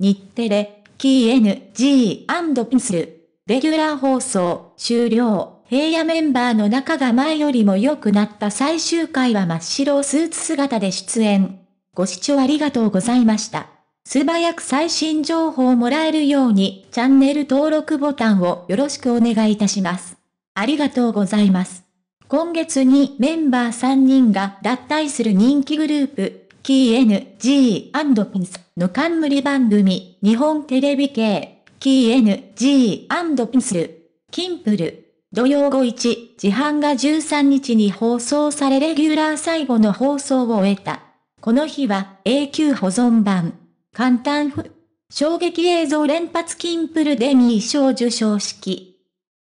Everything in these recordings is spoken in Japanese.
日テレ、KNG&PINSL。レギュラー放送終了。平野メンバーの仲が前よりも良くなった最終回は真っ白スーツ姿で出演。ご視聴ありがとうございました。素早く最新情報をもらえるようにチャンネル登録ボタンをよろしくお願いいたします。ありがとうございます。今月にメンバー3人が脱退する人気グループ、KNG&Pins の冠番組、日本テレビ系、KNG&Pins、キンプル。土曜午1時半が13日に放送されレギュラー最後の放送を終えた。この日は永久保存版。簡単ふ、衝撃映像連発キンプルデミー賞受賞式。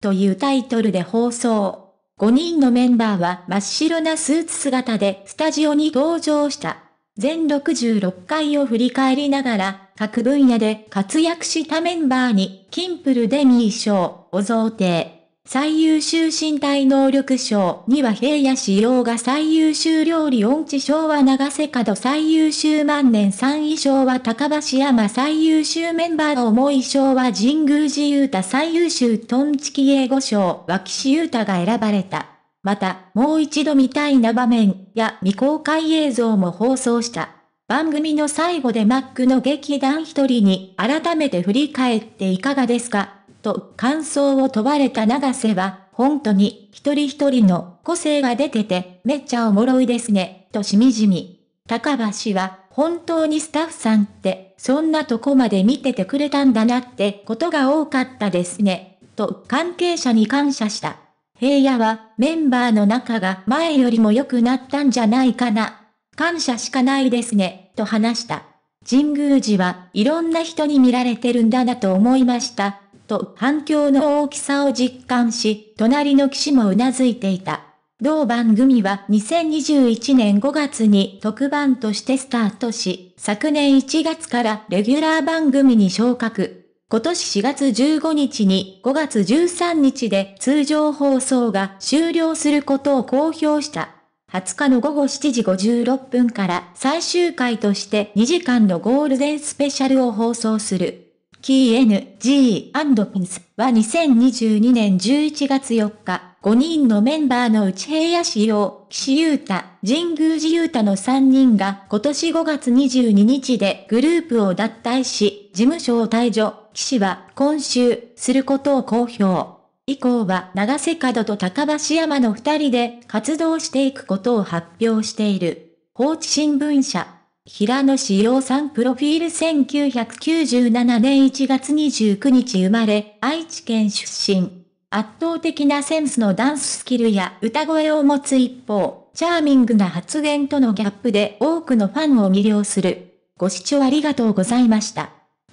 というタイトルで放送。5人のメンバーは真っ白なスーツ姿でスタジオに登場した。全66回を振り返りながら、各分野で活躍したメンバーに、キンプルデミー賞を贈呈。最優秀身体能力賞には平野志洋が最優秀料理音痴賞は長瀬角最優秀万年3位賞は高橋山最優秀メンバー重い賞は神宮寺優太最優秀トンチキ英語賞は岸優太が選ばれた。また、もう一度見たいな場面や未公開映像も放送した。番組の最後でマックの劇団一人に改めて振り返っていかがですかと感想を問われた長瀬は、本当に一人一人の個性が出てて、めっちゃおもろいですね、としみじみ。高橋は、本当にスタッフさんって、そんなとこまで見ててくれたんだなってことが多かったですね、と関係者に感謝した。平野はメンバーの仲が前よりも良くなったんじゃないかな。感謝しかないですね、と話した。神宮寺はいろんな人に見られてるんだなと思いました、と反響の大きさを実感し、隣の騎士も頷いていた。同番組は2021年5月に特番としてスタートし、昨年1月からレギュラー番組に昇格。今年4月15日に5月13日で通常放送が終了することを公表した。20日の午後7時56分から最終回として2時間のゴールデンスペシャルを放送する。KNG&PINS は2022年11月4日、5人のメンバーの内平野市陽、岸優太、神宮寺優太の3人が今年5月22日でグループを脱退し、事務所を退場。士は今週、することを公表。以降は長瀬角と高橋山の二人で活動していくことを発表している。放置新聞社。平野志陽さんプロフィール1997年1月29日生まれ、愛知県出身。圧倒的なセンスのダンススキルや歌声を持つ一方、チャーミングな発言とのギャップで多くのファンを魅了する。ご視聴ありがとうございました。